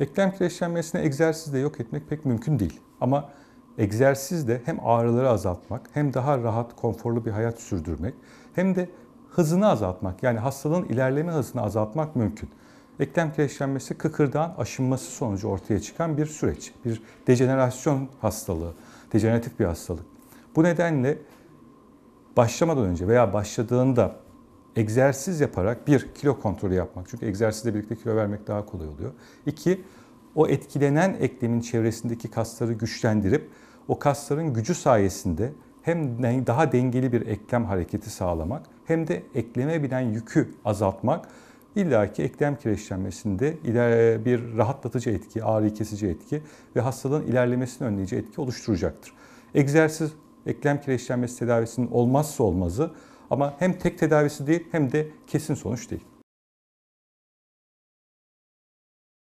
Eklem kireçlenmesini egzersizle yok etmek pek mümkün değil. Ama egzersizle hem ağrıları azaltmak, hem daha rahat, konforlu bir hayat sürdürmek, hem de hızını azaltmak, yani hastalığın ilerleme hızını azaltmak mümkün. Eklem kireçlenmesi kıkırdağın aşınması sonucu ortaya çıkan bir süreç. Bir dejenerasyon hastalığı, dejeneratif bir hastalık. Bu nedenle başlamadan önce veya başladığında egzersiz yaparak bir kilo kontrolü yapmak. Çünkü egzersizle birlikte kilo vermek daha kolay oluyor. İki, o etkilenen eklemin çevresindeki kasları güçlendirip o kasların gücü sayesinde hem daha dengeli bir eklem hareketi sağlamak hem de ekleme binen yükü azaltmak İlla ki eklem kireçlenmesinde bir rahatlatıcı etki, ağrı kesici etki ve hastalığın ilerlemesini önleyici etki oluşturacaktır. Egzersiz eklem kireçlenmesi tedavisinin olmazsa olmazı ama hem tek tedavisi değil hem de kesin sonuç değil.